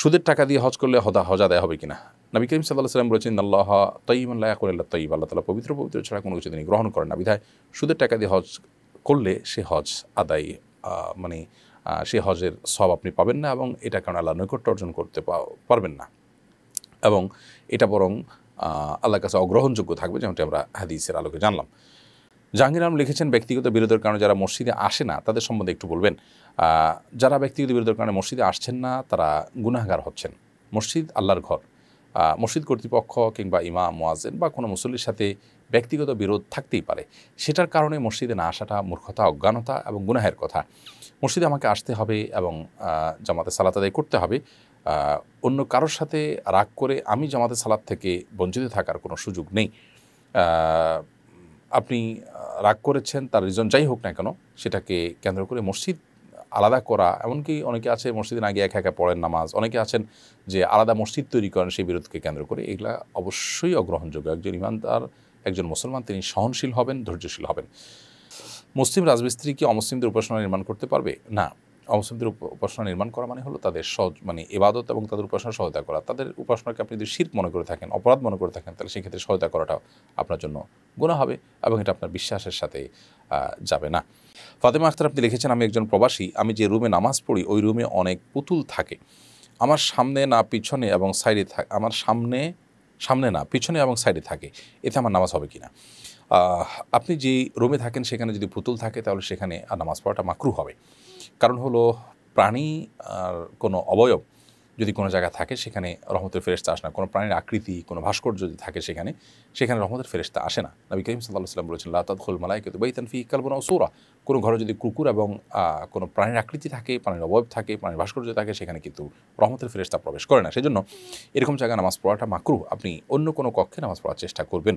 সুদের টাকা দিয়ে হজ করলে হদা হজ আদায় হবে কিনা নবী করিম সাল্লাহ সাল্লাম বলেছেন আল্লাহ করে আল্লাহ তৈব আল্লাহ তালা পবিত্র পবিত্র ছাড়া কোনো কিছু তিনি গ্রহণ করেন না বিধায় সুদের টাকা দিয়ে হজ করলে সে হজ আদায় মানে সে হজের সব আপনি পাবেন না এবং এটা কারণে আল্লাহ নৈকট্য অর্জন করতে পারবেন না এবং এটা বরং আল্লাহর কাছে অগ্রহণযোগ্য থাকবে যেমনটি আমরা হাদিসের আলোকে জানলাম জাহাঙ্গীর আলম লিখেছেন ব্যক্তিগত বিরোধের কারণে যারা মসজিদে আসে না তাদের সম্বন্ধে একটু বলবেন যারা ব্যক্তিগত বিরোধের কারণে মসজিদে আসছেন না তারা গুনাহগার হচ্ছেন মসজিদ আল্লাহর ঘর মসজিদ কর্তৃপক্ষ কিংবা ইমাম মোয়াজেন বা কোনো মুসল্লির সাথে ব্যক্তিগত বিরোধ থাকতেই পারে সেটার কারণে মসজিদে না আসাটা মূর্খতা অজ্ঞানতা এবং গুনাহের কথা মসজিদে আমাকে আসতে হবে এবং জামাতে সালাত আদায় করতে হবে অন্য কারোর সাথে রাগ করে আমি জামাতে সালাত থেকে বঞ্চিত থাকার কোনো সুযোগ নেই আপনি রাগ করেছেন তার রিজন যাই হোক না কেন সেটাকে কেন্দ্র করে মসজিদ আলাদা করা এমনকি অনেকে আছে মসজিদের আগে একা একা পড়েন নামাজ অনেকে আছেন যে আলাদা মসজিদ তৈরি করেন সেই বিরোধকে কেন্দ্র করে এগুলা অবশ্যই অগ্রহণযোগ্য একজন ইমানদার একজন মুসলমান তিনি সহনশীল হবেন ধৈর্যশীল হবেন মুসলিম রাজমিস্ত্রি কি অমুসলিমদের উপাসনা নির্মাণ করতে পারবে না অমুসলিমদের উপাসনা নির্মাণ করা মানে হলো তাদের সহজ মানে এবাদত এবং তাদের উপাসনা সহায়তা করা তাদের উপাসনাকে আপনি যদি শীত মনে করে থাকেন অপরাধ মনে করে থাকেন তাহলে সেক্ষেত্রে সহায়তা করাটাও আপনার জন্য গুণা হবে এবং এটা আপনার বিশ্বাসের সাথে যাবে না ফাতেমা আখতার আপনি লিখেছেন আমি একজন প্রবাসী আমি যে রুমে নামাজ পড়ি ওই রুমে অনেক পুতুল থাকে আমার সামনে না পিছনে এবং সাইডে থাকে আমার সামনে সামনে না পিছনে এবং সাইডে থাকে এতে আমার নামাজ হবে কিনা আপনি যে রুমে থাকেন সেখানে যদি পুতুল থাকে তাহলে সেখানে আর নামাজ পড়াটা মাকরু হবে কারণ হলো প্রাণী আর কোনো অবয়ব যদি কোনো জায়গা থাকে সেখানে রহমতের ফেরেস্তা আসে না কোনো প্রাণীর আকৃতি কোনো ভাস্কর্য যদি থাকে সেখানে সেখানে রহমতের ফেরেস্তা আসে না নবী করিম সাল্লাহ সাল্লাম বলেছেন লাতাদুল মালাইকে তো বৈতান কালবনা সৌরা কোনো ঘরে যদি কুকুর এবং কোনো প্রাণীর আকৃতি থাকে প্রাণীর অবয়ব থাকে প্রাণীর ভাস্কর্য থাকে সেখানে কিন্তু রহমতের ফেরেস্তা প্রবেশ করে না সেজন্য এরকম জায়গায় নামাজ পড়াটা মাকরু আপনি অন্য কোনো কক্ষে নামাজ পড়ার চেষ্টা করবেন